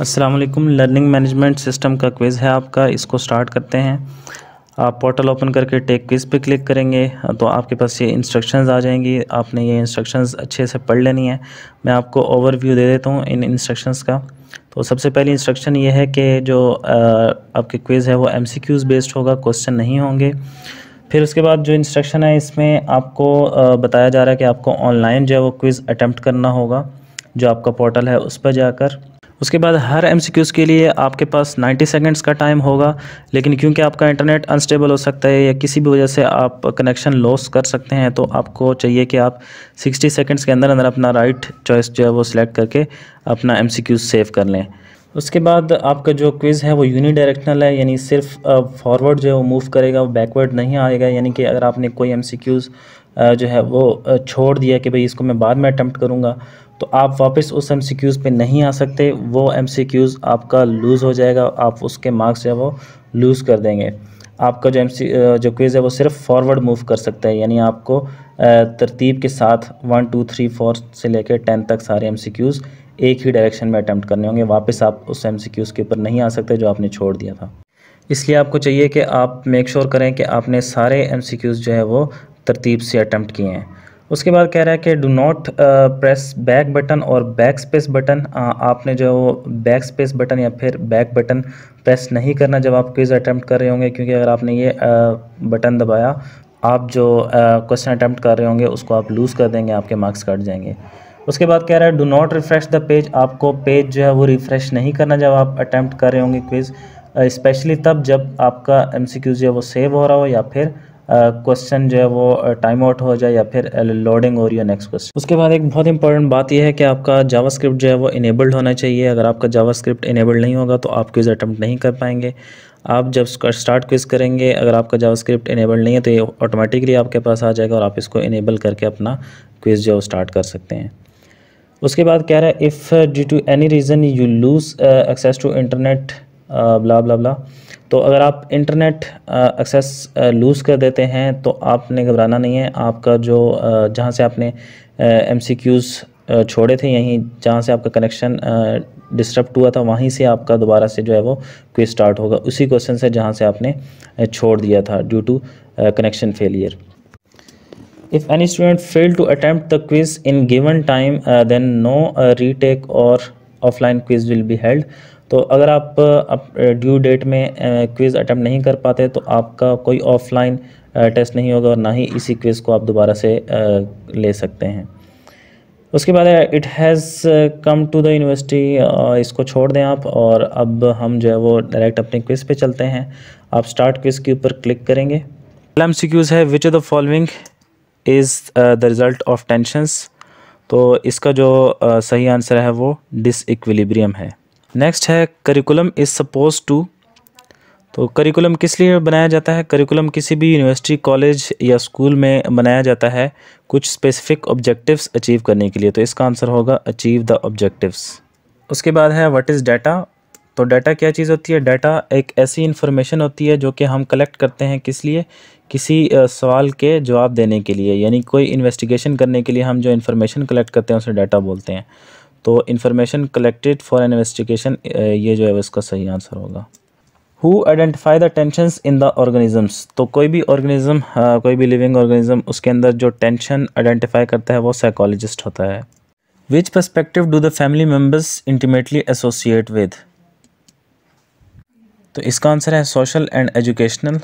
अस्सलाम वालेकुम learning management system का क्विज़ है आपका इसको स्टार्ट करते हैं आप पोर्टल ओपन करके टेक क्विज़ पे क्लिक करेंगे तो आपके पास ये इंस्ट्रक्शंस आ जाएंगी आपने ये इंस्ट्रक्शंस अच्छे से पढ़ लेनी है मैं आपको ओवरव्यू दे देता हूँ इन इंस्ट्रक्शंस का तो सबसे पहली इंस्ट्रक्शन ये है कि जो आपके क्विज़ है वो एम बेस्ड होगा क्वेश्चन नहीं होंगे फिर उसके बाद जो इंस्ट्रक्शन है इसमें आपको बताया जा रहा है कि आपको ऑनलाइन जो है वो क्विज़ अटैम्प्ट करना होगा जो आपका पोर्टल है उस पर जाकर उसके बाद हर एम के लिए आपके पास 90 सेकेंड्स का टाइम होगा लेकिन क्योंकि आपका इंटरनेट अनस्टेबल हो सकता है या किसी भी वजह से आप कनेक्शन लॉस कर सकते हैं तो आपको चाहिए कि आप 60 सेकेंड्स के अंदर अंदर अपना राइट चॉइस जो है वो सिलेक्ट करके अपना एम सेव कर लें उसके बाद आपका जो क्विज़ है वो यूनी डायरेक्शनल है यानी सिर्फ फॉरवर्ड जो है वो मूव करेगा वो बैकवर्ड नहीं आएगा यानी कि अगर आपने कोई एम जो है वो छोड़ दिया कि भाई इसको मैं बाद में अटैम्प्ट करूँगा तो आप वापस उस एम सी क्यूज़ पर नहीं आ सकते वो एम सी क्यूज़ आपका लूज़ हो जाएगा आप उसके मार्क्स जो है वो लूज़ कर देंगे आपका जो एम सी जो क्विज़ है वो सिर्फ फॉरवर्ड मूव कर सकता है यानी आपको तरतीब के साथ वन टू थ्री फोर से लेकर टेन तक सारे एम सी क्यूज़ एक ही डायरेक्शन में अटैम्प्ट करने होंगे वापस आप उस एम सी क्यूज़ के ऊपर नहीं आ सकते जो आपने छोड़ दिया था इसलिए आपको चाहिए कि आप मेक श्योर sure करें कि आपने सारे एम सी क्यूज़ जो है वो तरतीब से अटैम्प्ट किए हैं उसके बाद कह रहा है कि do not press back button और बैक स्पेस बटन आपने जो बैक स्पेस बटन या फिर बैक बटन प्रेस नहीं करना जब आप क्विज़ अटैम्प्ट कर रहे होंगे क्योंकि अगर आपने ये बटन दबाया आप जो क्वेश्चन अटैम्प्ट कर रहे होंगे उसको आप लूज़ कर देंगे आपके मार्क्स कट जाएंगे उसके बाद कह रहा है do not refresh the page आपको पेज जो है वो रिफ़्रेश नहीं करना जब आप अटैम्प्ट कर रहे होंगे क्विज़ स्पेशली तब जब आपका एम जो है वो सेव हो रहा हो या फिर क्वेश्चन जो है वो टाइम आउट हो जाए या फिर लोडिंग हो रही हो नेक्स्ट क्वेश्चन उसके बाद एक बहुत इंपॉर्टेंट बात यह है कि आपका जावास्क्रिप्ट जो है वो इनेबल्ड होना चाहिए अगर आपका जावास्क्रिप्ट इनेबल्ड नहीं होगा तो आप क्विज़ अटैम्प्ट नहीं कर पाएंगे आप जब स्टार्ट क्विज़ करेंगे अगर आपका जावास्क्रिप्ट इनेबल्ड नहीं है तो ये ऑटोमेटिकली आपके पास आ जाएगा और आप इसको इनेबल करके अपना क्विज़ जो स्टार्ट कर सकते हैं उसके बाद कह रहा है if due to any reason you lose access to internet blah blah blah तो अगर आप इंटरनेट एक्सेस लूज़ कर देते हैं तो आपने घबराना नहीं है आपका जो जहाँ से आपने एम सी क्यूज़ छोड़े थे यहीं जहाँ से आपका कनेक्शन डिस्टर्ब हुआ था वहीं से आपका दोबारा से जो है वो क्विज स्टार्ट होगा उसी क्वेश्चन से जहाँ से आपने छोड़ दिया था due to connection failure if any student fail to attempt the quiz in given time then no retake or offline quiz will be held तो अगर आप, ड्यू डेट में क्विज़ अटैम्प्ट नहीं कर पाते तो आपका कोई ऑफलाइन टेस्ट नहीं होगा और ना ही इसी क्विज़ को आप दोबारा से ले सकते हैं उसके बाद it has come to the university इसको छोड़ दें आप और अब हम जो है वो डायरेक्ट अपने क्विज़ पे चलते हैं आप स्टार्ट क्विज़ के ऊपर क्लिक करेंगे पहला एम है which of the following is the result of tensions तो इसका जो uh, सही आंसर है वो डिस है नेक्स्ट है करिकुलम इज़ सपोज टू तो करिकुलम किस लिए बनाया जाता है करिकुलम किसी भी यूनिवर्सिटी कॉलेज या स्कूल में बनाया जाता है कुछ स्पेसिफिक ऑब्जेक्टिव्स अचीव करने के लिए तो इसका आंसर होगा अचीव द ऑब्जेक्टिव्स उसके बाद है व्हाट इज़ डाटा तो डाटा क्या चीज़ होती है डाटा एक ऐसी इन्फॉर्मेशन होती है जो कि हम कलेक्ट करते हैं किस लिए किसी सवाल के जवाब देने के लिए यानी कोई इन्वेस्टिगेशन करने के लिए हम जो इन्फॉर्मेशन कलेक्ट करते हैं उसे डाटा बोलते हैं तो information collected for an investigation ये जो है इसका सही आंसर होगा who identify the tensions in the organisms तो कोई भी ऑर्गेनिज्म हाँ, कोई भी लिविंग ऑर्गेनिज्म उसके अंदर जो टेंशन आइडेंटिफाई करता है वो साइकोलॉजिस्ट होता है which perspective do the family members intimately associate with तो इसका आंसर है सोशल एंड एजुकेशनल